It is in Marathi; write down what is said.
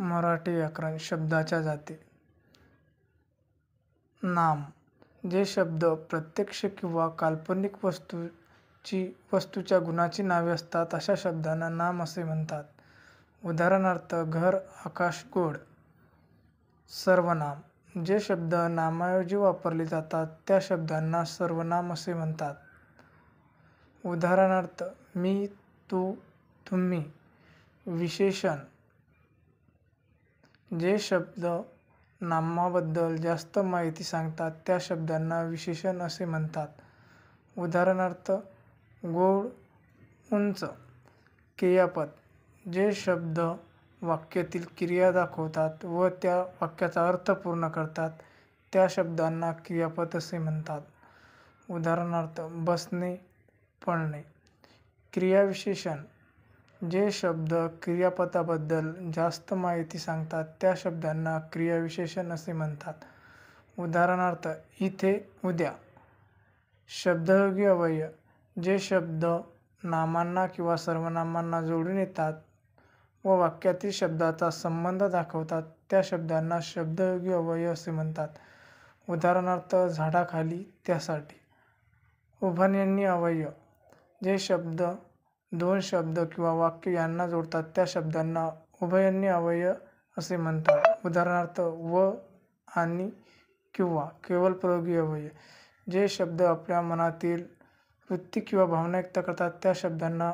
मराठी व्याकरण शब्दाच्या जाती नाम जे शब्द प्रत्यक्ष किंवा काल्पनिक वस्तूची वस्तूच्या गुणाची नावे असतात अशा शब्दांना नाम असे म्हणतात उदाहरणार्थ घर आकाश गोड सर्वनाम जे शब्द नामाऐवजी वापरले जातात त्या शब्दांना सर्वनाम असे म्हणतात उदाहरणार्थ मी तू तुम्ही विशेषण जे शब्द नामाबद्दल जास्त माहिती सांगतात त्या शब्दांना विशेषण असे म्हणतात उदाहरणार्थ गोड उंच क्रियापद जे शब्द वाक्यातील क्रिया दाखवतात व त्या वाक्याचा अर्थ पूर्ण करतात त्या शब्दांना क्रियापद असे म्हणतात उदाहरणार्थ बसणे पडणे क्रियाविशेषण जे शब्द क्रियापदाबद्दल जास्त माहिती सांगतात त्या शब्दांना क्रियाविशेषण असे म्हणतात उदाहरणार्थ इथे उद्या शब्दयोगी अवयव जे शब्द नामांना किंवा सर्वनामांना जोडून येतात व वाक्यातील शब्दाचा संबंध दाखवतात त्या शब्दांना शब्दयोगी अवयव असे म्हणतात उदाहरणार्थ झाडाखाली त्यासाठी यांनी अवयव जे शब्द दोन शब्द किंवा वाक्य यांना जोडतात त्या शब्दांना उभयन्य अवयव असे म्हणतात उदाहरणार्थ व आणि किंवा केवळ प्रयोगी अवयव जे शब्द आपल्या मनातील वृत्ती किंवा भावना व्यक्त करतात त्या शब्दांना